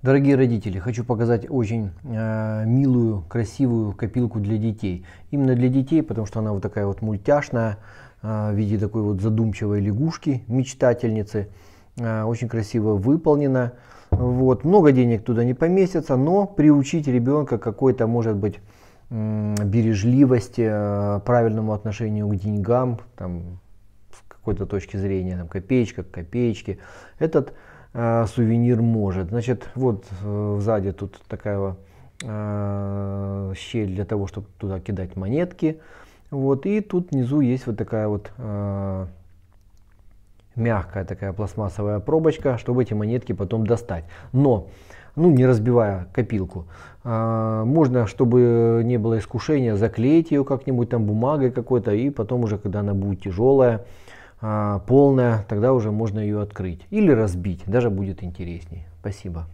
Дорогие родители, хочу показать очень э, милую, красивую копилку для детей. Именно для детей, потому что она вот такая вот мультяшная, э, в виде такой вот задумчивой лягушки, мечтательницы. Э, очень красиво выполнена. Вот. Много денег туда не поместится, но приучить ребенка какой-то, может быть, э, бережливости, э, правильному отношению к деньгам, там, с какой-то точки зрения, там, копеечка к копеечке. Этот э, сувенир может. Значит, вот э, сзади тут такая э, щель для того, чтобы туда кидать монетки. Вот, и тут внизу есть вот такая вот э, мягкая такая пластмассовая пробочка, чтобы эти монетки потом достать. Но, ну не разбивая копилку, э, можно, чтобы не было искушения, заклеить ее как-нибудь там бумагой какой-то, и потом уже, когда она будет тяжелая, а, полная, тогда уже можно ее открыть или разбить, даже будет интереснее. Спасибо.